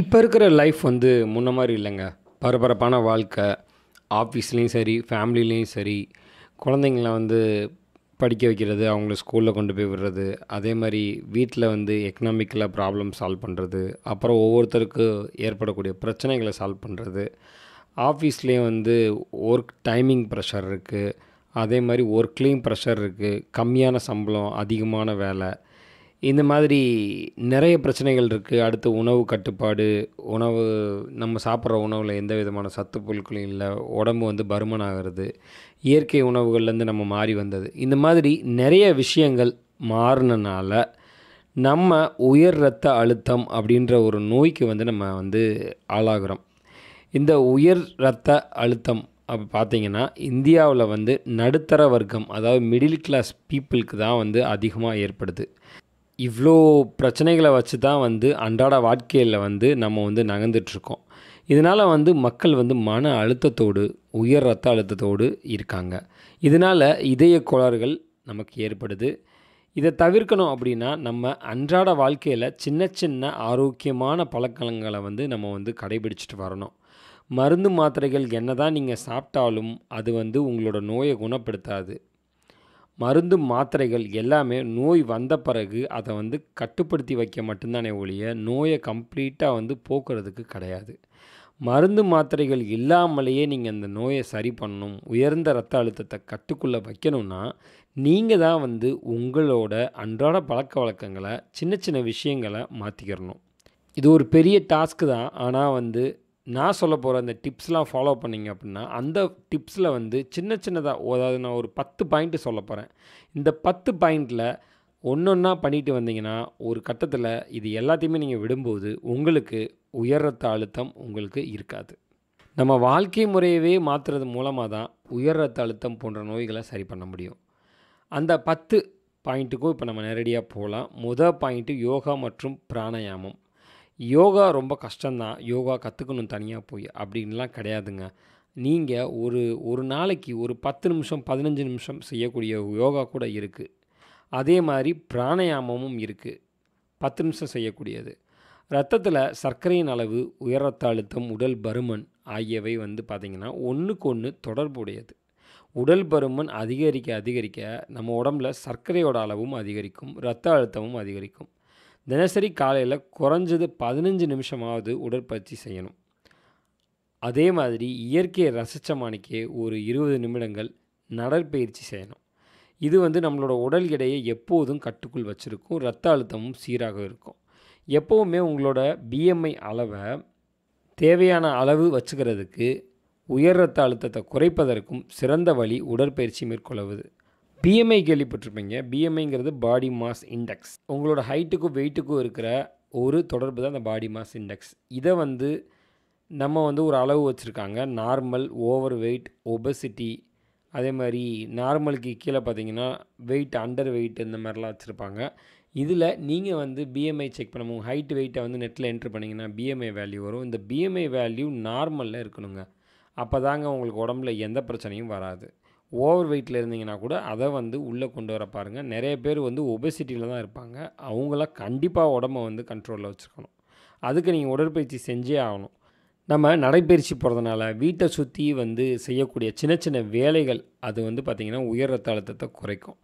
இப்போ இருக்கிற லைஃப் வந்து முன்ன மாதிரி இல்லைங்க பரபரப்பான வாழ்க்கை ஆஃபீஸ்லேயும் சரி ஃபேமிலிலேயும் சரி குழந்தைங்கள வந்து படிக்க வைக்கிறது அவங்கள ஸ்கூலில் கொண்டு போய் விடுறது அதே மாதிரி வீட்டில் வந்து எக்கனாமிக்கில் ப்ராப்ளம் சால்வ் பண்ணுறது அப்புறம் ஒவ்வொருத்தருக்கு ஏற்படக்கூடிய பிரச்சனைகளை சால்வ் பண்ணுறது ஆஃபீஸ்லேயும் வந்து ஒர்க் டைமிங் ப்ரெஷர் இருக்குது அதே மாதிரி ஒர்க்லேயும் ப்ரெஷர் இருக்குது கம்மியான சம்பளம் அதிகமான வேலை இந்த மாதிரி நிறைய பிரச்சனைகள் இருக்குது அடுத்து உணவு கட்டுப்பாடு உணவு நம்ம சாப்பிட்ற உணவில் எந்த விதமான சத்து பொருட்களும் இல்லை உடம்பு வந்து பருமன் ஆகிறது இயற்கை உணவுகள்லேருந்து நம்ம மாறி வந்தது இந்த மாதிரி நிறைய விஷயங்கள் மாறினனால நம்ம உயர் இரத்த அழுத்தம் அப்படின்ற ஒரு நோய்க்கு வந்து நம்ம வந்து ஆளாகிறோம் இந்த உயர் இரத்த அழுத்தம் அப்போ பார்த்தீங்கன்னா இந்தியாவில் வந்து நடுத்தர வர்க்கம் அதாவது மிடில் கிளாஸ் பீப்புளுக்கு தான் வந்து அதிகமாக ஏற்படுது இவ்வளோ பிரச்சனைகளை வச்சு தான் வந்து அன்றாட வாழ்க்கையில் வந்து நம்ம வந்து நகர்ந்துட்டுருக்கோம் இதனால் வந்து மக்கள் வந்து மன அழுத்தத்தோடு உயர் ரத்த அழுத்தத்தோடு இருக்காங்க இதனால் இதய கோளாறுகள் நமக்கு ஏற்படுது இதை தவிர்க்கணும் அப்படின்னா நம்ம அன்றாட வாழ்க்கையில் சின்ன சின்ன ஆரோக்கியமான பழக்கங்களை வந்து நம்ம வந்து கடைபிடிச்சிட்டு வரணும் மருந்து மாத்திரைகள் என்ன தான் நீங்கள் சாப்பிட்டாலும் அது வந்து உங்களோட நோயை குணப்படுத்தாது மருந்து மாத்திரைகள் எல்லாமே நோய் வந்த பிறகு அதை வந்து கட்டுப்படுத்தி வைக்க மட்டும்தானே ஒழிய நோயை கம்ப்ளீட்டாக வந்து போக்குறதுக்கு கிடையாது மருந்து மாத்திரைகள் இல்லாமலேயே நீங்கள் அந்த நோயை சரி பண்ணணும் உயர்ந்த ரத்த அழுத்தத்தை கட்டுக்குள்ளே வைக்கணும்னா நீங்கள் தான் வந்து உங்களோட அன்றாட பழக்க வழக்கங்களை சின்ன சின்ன விஷயங்களை மாற்றிக்கிறணும் இது ஒரு பெரிய டாஸ்க்கு தான் ஆனால் வந்து நான் சொல்ல போகிற அந்த டிப்ஸ்லாம் ஃபாலோ பண்ணிங்க அப்படின்னா அந்த டிப்ஸில் வந்து சின்ன சின்னதாக அதாவது நான் ஒரு பத்து பாயிண்ட்டு சொல்ல போகிறேன் இந்த பத்து பாயிண்டில் ஒன்று ஒன்றா பண்ணிட்டு வந்தீங்கன்னா ஒரு கட்டத்தில் இது எல்லாத்தையுமே நீங்கள் விடும்போது உங்களுக்கு உயர் ரத்த அழுத்தம் உங்களுக்கு இருக்காது நம்ம வாழ்க்கை முறையவே மாற்றுறது மூலமாக தான் உயர் ரத்த அழுத்தம் போன்ற நோய்களை சரி பண்ண முடியும் அந்த பத்து பாயிண்ட்டுக்கும் இப்போ நம்ம நேரடியாக போகலாம் முதல் பாயிண்ட்டு யோகா மற்றும் பிராணாயாமம் யோகா ரொம்ப கஷ்டம்தான் யோகா கற்றுக்கணும் தனியாக போய் அப்படின்லாம் கிடையாதுங்க நீங்கள் ஒரு ஒரு நாளைக்கு ஒரு பத்து நிமிஷம் பதினஞ்சு நிமிஷம் செய்யக்கூடிய யோகா கூட இருக்குது அதே மாதிரி பிராணாயாமமும் இருக்குது பத்து நிமிஷம் செய்யக்கூடியது ரத்தத்தில் சர்க்கரையின் அளவு உயர் ரத்த அழுத்தம் உடல் பருமன் ஆகியவை வந்து பார்த்திங்கன்னா ஒன்றுக்கு ஒன்று தொடர்புடையது உடல் பருமன் அதிகரிக்க அதிகரிக்க நம்ம உடம்புல சர்க்கரையோட அளவும் அதிகரிக்கும் இரத்த அழுத்தமும் அதிகரிக்கும் தினசரி காலையில் குறைஞ்சது பதினஞ்சு நிமிஷமாவது உடற்பயிற்சி செய்யணும் அதே மாதிரி இயற்கையை ரசித்த மாணிக்கே ஒரு இருபது நிமிடங்கள் நடற்பயிற்சி செய்யணும் இது வந்து நம்மளோட உடல் எடையை எப்போதும் கட்டுக்குள் வச்சுருக்கும் ரத்த அழுத்தமும் சீராக இருக்கும் எப்போவுமே உங்களோட பிஎம்ஐ அளவை தேவையான அளவு வச்சுக்கிறதுக்கு உயர் ரத்த அழுத்தத்தை குறைப்பதற்கும் சிறந்த வழி உடற்பயிற்சி மேற்கொள்வது பிஎம்ஐ கேள்விப்பட்டிருப்பீங்க பிஎம்ஐங்கிறது பாடி மாஸ் இண்டெக்ஸ் உங்களோட ஹைட்டுக்கும் வெயிட்டுக்கும் இருக்கிற ஒரு தொடர்பு தான் அந்த பாடி மாஸ் இண்டெக்ஸ் இதை வந்து நம்ம வந்து ஒரு அளவு வச்சுருக்காங்க நார்மல் ஓவர் வெயிட் ஒபசிட்டி அதே மாதிரி நார்மலுக்கு கீழே பார்த்தீங்கன்னா வெயிட் அண்டர் வெயிட் இந்த மாதிரிலாம் வச்சுருப்பாங்க இதில் நீங்கள் வந்து பிஎம்ஐ செக் பண்ணுவோம் ஹைட் வெயிட்டை வந்து நெட்டில் என்ட்ரு பண்ணிங்கன்னா பிஎம்ஐ வேல்யூ வரும் இந்த பிஎம்ஐ வேல்யூ நார்மலில் இருக்கணுங்க அப்போ தாங்க உங்களுக்கு உடம்புல எந்த பிரச்சனையும் வராது ஓவர் வெயிட்டில் இருந்தீங்கன்னா கூட அதை வந்து உள்ளே கொண்டு வர பாருங்கள் நிறைய பேர் வந்து ஒபெசிட்டியில் தான் இருப்பாங்க அவங்களாம் கண்டிப்பாக உடம்ப வந்து கண்ட்ரோலில் வச்சுருக்கணும் அதுக்கு நீங்கள் உடற்பயிற்சி செஞ்சே ஆகணும் நம்ம நடைப்பயிற்சி போகிறதுனால வீட்டை சுற்றி வந்து செய்யக்கூடிய சின்ன சின்ன வேலைகள் அது வந்து பார்த்திங்கன்னா உயர் ரத்த அழுத்தத்தை குறைக்கும்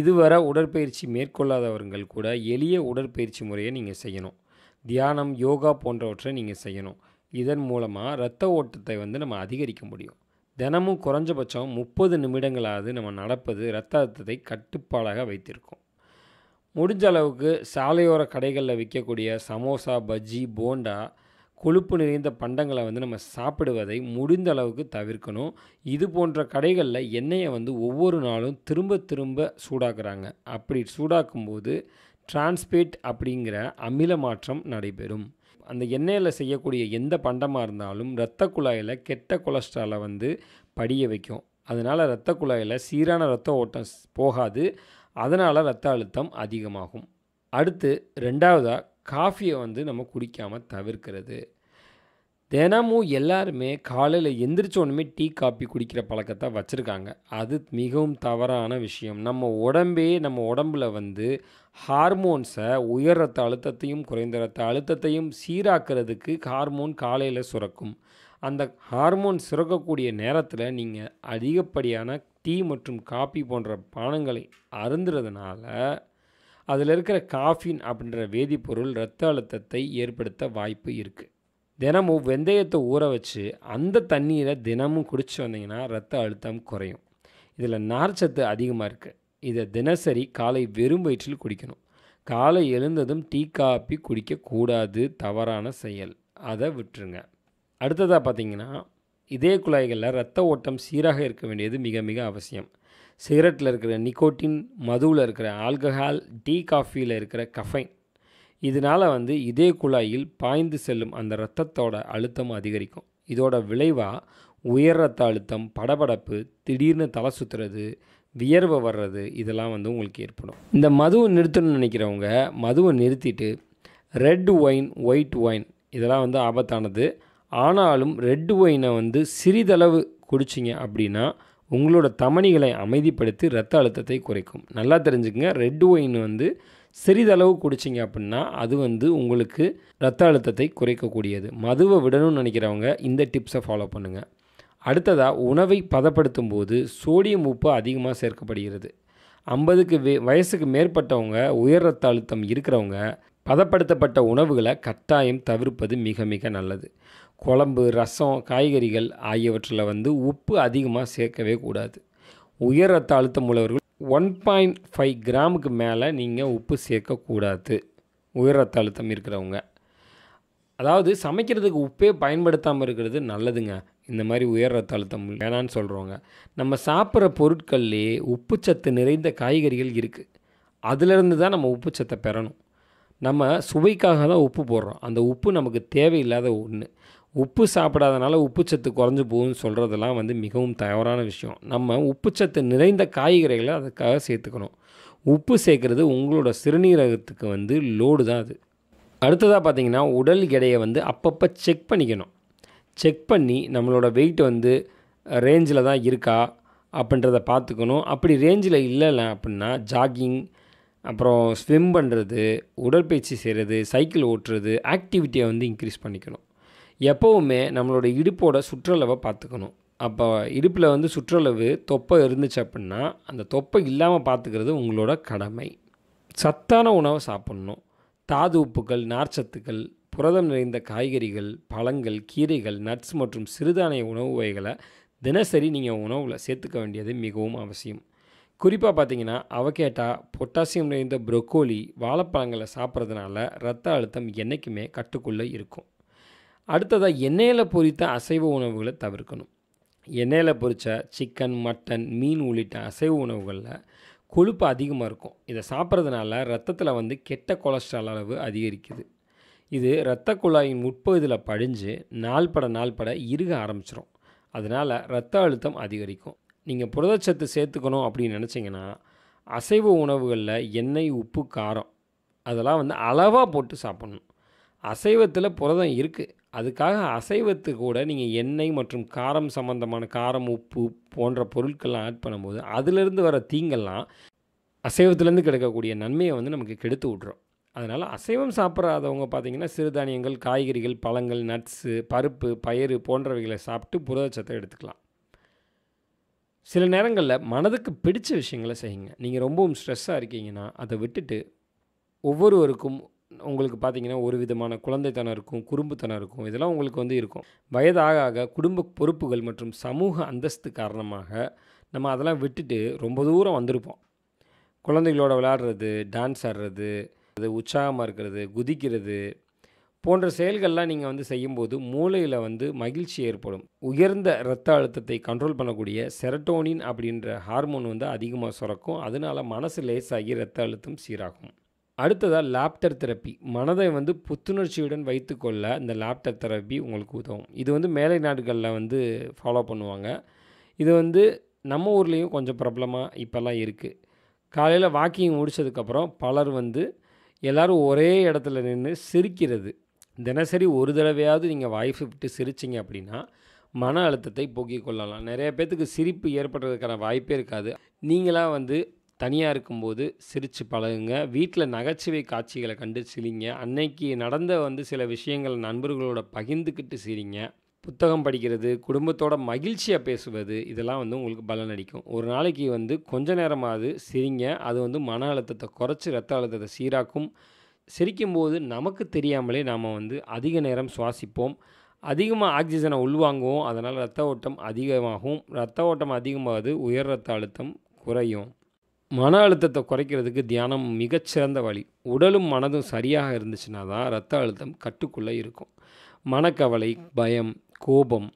இதுவரை உடற்பயிற்சி மேற்கொள்ளாதவர்கள் கூட எளிய உடற்பயிற்சி முறையை நீங்கள் செய்யணும் தியானம் யோகா போன்றவற்றை நீங்கள் செய்யணும் இதன் மூலமாக இரத்த ஓட்டத்தை வந்து நம்ம அதிகரிக்க முடியும் தினமும் குறைஞ்சபட்சம் முப்பது நிமிடங்களாவது நம்ம நடப்பது ரத்த அழுத்தத்தை கட்டுப்பாடாக வைத்திருக்கோம் முடிஞ்ச அளவுக்கு சாலையோர கடைகளில் விற்கக்கூடிய சமோசா பஜ்ஜி போண்டா கொழுப்பு நிறைந்த பண்டங்களை வந்து நம்ம சாப்பிடுவதை முடிந்த அளவுக்கு தவிர்க்கணும் இது போன்ற கடைகளில் எண்ணெயை வந்து ஒவ்வொரு நாளும் திரும்ப திரும்ப சூடாக்குறாங்க அப்படி சூடாக்கும்போது டிரான்ஸ்பேட் அப்படிங்கிற அமில மாற்றம் நடைபெறும் அந்த எண்ணெயில் செய்யக்கூடிய எந்த பண்டமாக இருந்தாலும் இரத்த குழாயில் கெட்ட கொலஸ்ட்ராலை வந்து படிய வைக்கும் அதனால் இரத்த குழாயில் சீரான இரத்த ஓட்டம் போகாது அதனால் இரத்த அழுத்தம் அதிகமாகும் அடுத்து ரெண்டாவதாக காஃபியை வந்து நம்ம குடிக்காமல் தவிர்க்கிறது தினமும் எல்லாருமே காலையில் எந்திரிச்சோன்னுமே டீ காப்பி குடிக்கிற பழக்கத்தை வச்சுருக்காங்க அது மிகவும் தவறான விஷயம் நம்ம உடம்பே நம்ம உடம்பில் வந்து ஹார்மோன்ஸை உயர் ரத்த அழுத்தத்தையும் குறைந்த ரத்த அழுத்தத்தையும் சீராக்கிறதுக்கு ஹார்மோன் காலையில் சுரக்கும் அந்த ஹார்மோன் சுரக்கக்கூடிய நேரத்தில் நீங்கள் அதிகப்படியான டீ மற்றும் காஃபி போன்ற பானங்களை அருந்துறதுனால அதில் இருக்கிற காஃபின் அப்படின்ற வேதிப்பொருள் இரத்த அழுத்தத்தை ஏற்படுத்த வாய்ப்பு இருக்குது தினமும் வெந்தயத்தை ஊற வச்சு அந்த தண்ணீரை தினமும் குடிச்சு வந்தீங்கன்னா ரத்த அழுத்தம் குறையும் இதில் நார்ச்சத்து அதிகமாக இருக்குது இதை தினசரி காலை வெறும் வயிற்றில் குடிக்கணும் காலை எழுந்ததும் டீ காப்பி குடிக்கக்கூடாது தவறான செயல் அதை விட்டுருங்க அடுத்ததாக பார்த்திங்கன்னா இதே குழாய்களில் ரத்த ஓட்டம் சீராக இருக்க வேண்டியது மிக மிக அவசியம் சிகரெட்டில் இருக்கிற நிக்கோட்டின் மதுவில் இருக்கிற ஆல்கஹால் டீ காஃபியில் இருக்கிற கஃபைன் இதனால் வந்து இதே குழாயில் பாய்ந்து செல்லும் அந்த இரத்தத்தோட அழுத்தம் அதிகரிக்கும் இதோட விளைவாக உயர் ரத்த அழுத்தம் படபடப்பு திடீர்னு தலை சுற்றுறது வியர்வை வர்றது இதெல்லாம் வந்து உங்களுக்கு ஏற்படும் இந்த மதுவை நிறுத்தணும்னு நினைக்கிறவங்க மதுவை நிறுத்திட்டு ரெட் ஒயின் ஒயிட் ஒயின் இதெல்லாம் வந்து ஆபத்தானது ஆனாலும் ரெட் ஒயினை வந்து சிறிதளவு குடிச்சிங்க அப்படின்னா உங்களோட தமணிகளை அமைதிப்படுத்தி ரத்த அழுத்தத்தை குறைக்கும் நல்லா தெரிஞ்சுக்கங்க ரெட் ஒயின் வந்து சிறிதளவு குடிச்சிங்க அப்படின்னா அது வந்து உங்களுக்கு ரத்த அழுத்தத்தை குறைக்கக்கூடியது மதுவை விடணும்னு நினைக்கிறவங்க இந்த டிப்ஸை ஃபாலோ பண்ணுங்கள் அடுத்ததாக உணவை பதப்படுத்தும் போது சோடியம் உப்பு அதிகமாக சேர்க்கப்படுகிறது ஐம்பதுக்கு வயசுக்கு மேற்பட்டவங்க உயர் ரத்த அழுத்தம் இருக்கிறவங்க பதப்படுத்தப்பட்ட உணவுகளை கட்டாயம் தவிர்ப்பது மிக மிக நல்லது குழம்பு ரசம் காய்கறிகள் ஆகியவற்றில் வந்து உப்பு அதிகமாக சேர்க்கவே கூடாது உயர் ரத்த அழுத்தம் உள்ளவர்கள் ஒன் பாயிண்ட் ஃபைவ் கிராமுக்கு மேலே நீங்கள் உப்பு சேர்க்கக்கூடாது உயர் ரத்த அழுத்தம் இருக்கிறவங்க அதாவது சமைக்கிறதுக்கு உப்பே பயன்படுத்தாமல் இருக்கிறது நல்லதுங்க இந்த மாதிரி உயர் ரத்த அழுத்தம் வேணான்னு சொல்கிறோங்க நம்ம சாப்பிட்ற பொருட்கள்லேயே உப்புச்சத்து நிறைந்த காய்கறிகள் இருக்குது அதிலிருந்து தான் நம்ம உப்புச்சத்தை பெறணும் நம்ம சுவைக்காக தான் உப்பு போடுறோம் அந்த உப்பு நமக்கு தேவையில்லாத ஒன்று உப்பு சாப்பிடாதனால உப்புச்சத்து குறைஞ்சி போகும்னு சொல்கிறதெல்லாம் வந்து மிகவும் தவறான விஷயம் நம்ம உப்புச்சத்து நிறைந்த காய்கறிகளை அதுக்காக சேர்த்துக்கணும் உப்பு சேர்க்குறது உங்களோட சிறுநீரகத்துக்கு வந்து லோடு தான் அது அடுத்ததாக பார்த்திங்கன்னா உடல் எடையை வந்து அப்பப்போ செக் பண்ணிக்கணும் செக் பண்ணி நம்மளோட வெயிட் வந்து ரேஞ்சில் தான் இருக்கா அப்படின்றத பார்த்துக்கணும் அப்படி ரேஞ்சில் இல்லைல்ல அப்படின்னா ஜாகிங் அப்புறம் ஸ்விம் பண்ணுறது உடற்பயிற்சி செய்கிறது சைக்கிள் ஓட்டுறது ஆக்டிவிட்டியை வந்து இன்க்ரீஸ் பண்ணிக்கணும் எப்போவுமே நம்மளோட இடுப்போட சுற்றளவை பார்த்துக்கணும் அப்போ இடுப்பில் வந்து சுற்றளவு தொப்பை இருந்துச்சு அப்படின்னா அந்த தொப்பை இல்லாமல் பார்த்துக்கிறது உங்களோட கடமை சத்தான உணவை சாப்பிட்ணும் தாது உப்புகள் நார்ச்சத்துக்கள் புரதம் நிறைந்த காய்கறிகள் பழங்கள் கீரைகள் நட்ஸ் மற்றும் சிறுதானிய உணவு வகைகளை தினசரி நீங்கள் உணவில் சேர்த்துக்க வேண்டியது மிகவும் அவசியம் குறிப்பாக பார்த்தீங்கன்னா அவகேட்டா பொட்டாசியம் நிறைந்த புரொக்கோலி வாழைப்பழங்களை சாப்பிட்றதுனால ரத்த அழுத்தம் என்றைக்குமே கட்டுக்குள்ளே இருக்கும் அடுத்ததாக எண்ணெயில் பொரித்த அசைவ உணவுகளை தவிர்க்கணும் எண்ணெயில் பொரித்த சிக்கன் மட்டன் மீன் உள்ளிட்ட அசைவ உணவுகளில் கொழுப்பு அதிகமாக இருக்கும் இதை சாப்பிட்றதுனால ரத்தத்தில் வந்து கெட்ட கொலஸ்ட்ரால் அளவு அதிகரிக்குது இது இரத்த குழாயின் முற்பகுதியில் படிஞ்சு நாள்பட நாள்பட இருக ஆரம்பிச்சிடும் அதனால் இரத்த அழுத்தம் அதிகரிக்கும் நீங்கள் புரதச்சத்து சேர்த்துக்கணும் அப்படின்னு நினச்சிங்கன்னா அசைவ உணவுகளில் எண்ணெய் உப்பு காரம் அதெல்லாம் வந்து அளவாக போட்டு சாப்பிட்ணும் அசைவத்தில் புரதம் இருக்குது அதுக்காக அசைவத்து கூட நீங்கள் எண்ணெய் மற்றும் காரம் சம்மந்தமான காரம் உப்பு போன்ற பொருட்கள்லாம் ஆட் பண்ணும்போது அதிலிருந்து வர தீங்கெல்லாம் அசைவத்துலேருந்து கிடைக்கக்கூடிய நன்மையை வந்து நமக்கு கெடுத்து விட்றோம் அதனால் அசைவம் சாப்பிட்றாதவங்க பார்த்திங்கன்னா சிறுதானியங்கள் காய்கறிகள் பழங்கள் நட்ஸு பருப்பு பயிறு போன்றவைகளை சாப்பிட்டு புரதச்சத்தை எடுத்துக்கலாம் சில நேரங்களில் மனதுக்கு பிடிச்ச விஷயங்களை செய்யுங்க நீங்கள் ரொம்பவும் ஸ்ட்ரெஸ்ஸாக இருக்கீங்கன்னா அதை விட்டுட்டு ஒவ்வொருவருக்கும் உங்களுக்கு பார்த்திங்கன்னா ஒரு விதமான குழந்தைத்தனம் இருக்கும் குறும்புத்தனம் இருக்கும் இதெல்லாம் உங்களுக்கு வந்து இருக்கும் வயதாக ஆக குடும்ப பொறுப்புகள் மற்றும் சமூக அந்தஸ்து காரணமாக நம்ம அதெல்லாம் விட்டுட்டு ரொம்ப தூரம் வந்திருப்போம் குழந்தைகளோட விளையாடுறது டான்ஸ் ஆடுறது அது உற்சாகமாக இருக்கிறது குதிக்கிறது போன்ற செயல்கள்லாம் நீங்கள் வந்து செய்யும்போது மூளையில் வந்து மகிழ்ச்சி ஏற்படும் உயர்ந்த இரத்த அழுத்தத்தை கண்ட்ரோல் பண்ணக்கூடிய செரட்டோனின் அப்படின்ற ஹார்மோன் வந்து அதிகமாக சுரக்கும் அதனால் மனசு லேசாகி இரத்த அழுத்தம் சீராகும் அடுத்ததாக லேப்டர் தெரப்பி மனதை வந்து புத்துணர்ச்சியுடன் வைத்துக்கொள்ள இந்த லேப்டர் தெரப்பி உங்களுக்கு உதவும் இது வந்து மேலை நாடுகளில் வந்து ஃபாலோ பண்ணுவாங்க இது வந்து நம்ம ஊர்லேயும் கொஞ்சம் ப்ராப்ளமாக இப்போல்லாம் இருக்குது காலையில் வாக்கிங் முடித்ததுக்கப்புறம் பலர் வந்து எல்லோரும் ஒரே இடத்துல நின்று சிரிக்கிறது தினசரி ஒரு தடவையாவது நீங்கள் வாய்ஸ் விட்டு சிரிச்சிங்க அப்படின்னா மன அழுத்தத்தை போக்கிக் கொள்ளலாம் நிறைய பேர்த்துக்கு சிரிப்பு ஏற்படுறதுக்கான வாய்ப்பே இருக்காது நீங்களாக வந்து தனியாக இருக்கும்போது சிரித்து பழகுங்க வீட்டில் நகைச்சுவை காட்சிகளை கண்டு சிரிங்க அன்னைக்கு நடந்த வந்து சில விஷயங்கள் நண்பர்களோட பகிர்ந்துக்கிட்டு சிரிங்க புத்தகம் படிக்கிறது குடும்பத்தோட மகிழ்ச்சியாக பேசுவது இதெல்லாம் வந்து உங்களுக்கு பலன் அடிக்கும் ஒரு நாளைக்கு வந்து கொஞ்ச நேரமாவது சிரிங்க அது வந்து மன அழுத்தத்தை குறைச்சி ரத்த அழுத்தத்தை சீராக்கும் சிரிக்கும்போது நமக்கு தெரியாமலே நாம் வந்து அதிக நேரம் சுவாசிப்போம் அதிகமாக ஆக்சிஜனை உள்வாங்குவோம் அதனால் ரத்த ஓட்டம் அதிகமாகும் ரத்த ஓட்டம் அதிகமாகுது உயர் ரத்த அழுத்தம் குறையும் மன அழுத்தத்தை குறைக்கிறதுக்கு தியானம் மிகச்சிறந்த வழி உடலும் மனதும் சரியாக இருந்துச்சுன்னா தான் ரத்த அழுத்தம் கட்டுக்குள்ளே இருக்கும் மனக்கவலை பயம் கோபம்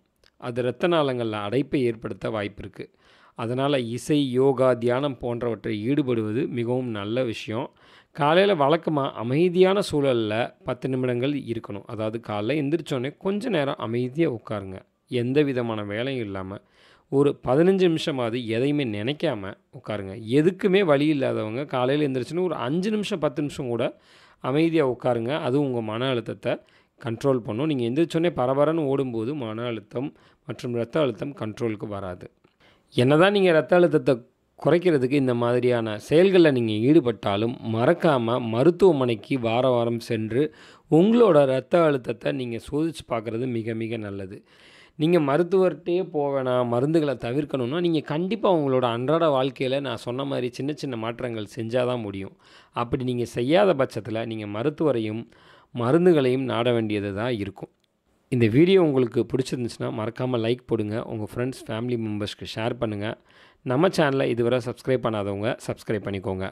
அது இரத்த நாளங்களில் அடைப்பை ஏற்படுத்த வாய்ப்பு இருக்குது அதனால் இசை யோகா தியானம் போன்றவற்றை ஈடுபடுவது மிகவும் நல்ல விஷயம் காலையில் வழக்கமாக அமைதியான சூழலில் பத்து நிமிடங்கள் இருக்கணும் அதாவது காலைல எந்திரிச்சோடனே கொஞ்சம் நேரம் அமைதியாக உட்காருங்க எந்த விதமான வேலையும் இல்லாமல் ஒரு பதினஞ்சு நிமிஷமாவது எதையுமே நினைக்காம உட்காருங்க எதுக்குமே வழி இல்லாதவங்க காலையில் எழுந்திரிச்சுன்னு ஒரு அஞ்சு நிமிஷம் பத்து நிமிஷம் கூட அமைதியாக உட்காருங்க அதுவும் உங்கள் மன அழுத்தத்தை கண்ட்ரோல் பண்ணும் நீங்கள் எந்திரிச்சோடனே பரபரன்னு ஓடும்போது மன அழுத்தம் மற்றும் ரத்த அழுத்தம் கண்ட்ரோலுக்கு வராது என்ன தான் நீங்கள் ரத்த அழுத்தத்தை குறைக்கிறதுக்கு இந்த மாதிரியான செயல்களில் நீங்கள் ஈடுபட்டாலும் மறக்காமல் மருத்துவமனைக்கு வார வாரம் சென்று உங்களோட ரத்த அழுத்தத்தை நீங்கள் சோதித்து பார்க்குறது மிக மிக நல்லது நீங்கள் மருத்துவர்கிட்டே போக வேணாம் மருந்துகளை தவிர்க்கணும்னா நீங்கள் கண்டிப்பாக உங்களோட அன்றாட வாழ்க்கையில் நான் சொன்ன மாதிரி சின்ன சின்ன மாற்றங்கள் செஞ்சால் தான் முடியும் அப்படி நீங்கள் செய்யாத பட்சத்தில் நீங்கள் மருத்துவரையும் மருந்துகளையும் நாட வேண்டியது தான் இருக்கும் இந்த வீடியோ உங்களுக்கு பிடிச்சிருந்துச்சுன்னா மறக்காமல் லைக் போடுங்க உங்கள் ஃப்ரெண்ட்ஸ் ஃபேமிலி மெம்பர்ஸ்க்கு ஷேர் பண்ணுங்கள் நம்ம சேனலை இதுவரை சப்ஸ்கிரைப் பண்ணாதவங்க சப்ஸ்கிரைப் பண்ணிக்கோங்க